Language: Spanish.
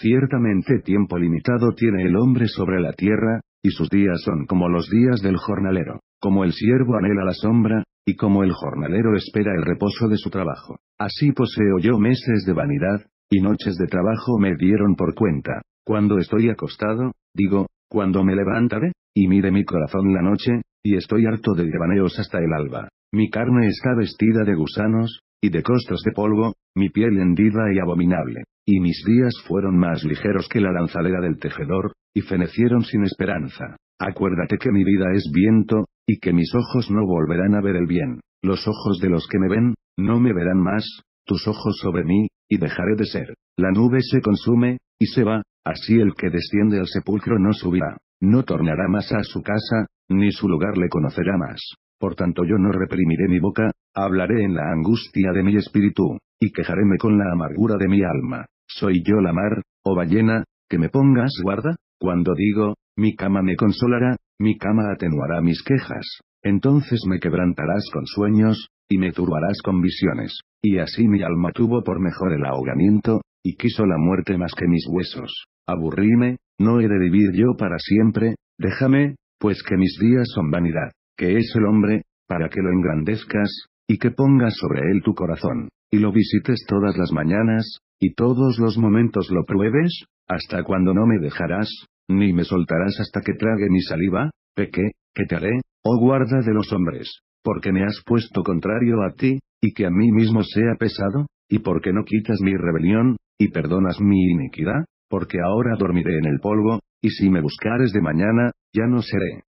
Ciertamente tiempo limitado tiene el hombre sobre la tierra, y sus días son como los días del jornalero, como el siervo anhela la sombra, y como el jornalero espera el reposo de su trabajo. Así poseo yo meses de vanidad, y noches de trabajo me dieron por cuenta. Cuando estoy acostado, digo, cuando me levantaré, y mire mi corazón la noche, y estoy harto de devaneos hasta el alba. Mi carne está vestida de gusanos, y de costos de polvo, mi piel hendida y abominable y mis días fueron más ligeros que la lanzalera del tejedor, y fenecieron sin esperanza. Acuérdate que mi vida es viento, y que mis ojos no volverán a ver el bien, los ojos de los que me ven, no me verán más, tus ojos sobre mí, y dejaré de ser. La nube se consume, y se va, así el que desciende al sepulcro no subirá, no tornará más a su casa, ni su lugar le conocerá más. Por tanto yo no reprimiré mi boca, hablaré en la angustia de mi espíritu, y quejaréme con la amargura de mi alma. ¿Soy yo la mar, o ballena, que me pongas guarda? Cuando digo, mi cama me consolará, mi cama atenuará mis quejas, entonces me quebrantarás con sueños, y me turbarás con visiones. Y así mi alma tuvo por mejor el ahogamiento, y quiso la muerte más que mis huesos. Aburríme, no he de vivir yo para siempre, déjame, pues que mis días son vanidad, que es el hombre, para que lo engrandezcas, y que pongas sobre él tu corazón y lo visites todas las mañanas, y todos los momentos lo pruebes, hasta cuando no me dejarás, ni me soltarás hasta que trague mi saliva, peque, que te haré, oh guarda de los hombres, porque me has puesto contrario a ti, y que a mí mismo sea pesado, y porque no quitas mi rebelión, y perdonas mi iniquidad, porque ahora dormiré en el polvo, y si me buscares de mañana, ya no seré.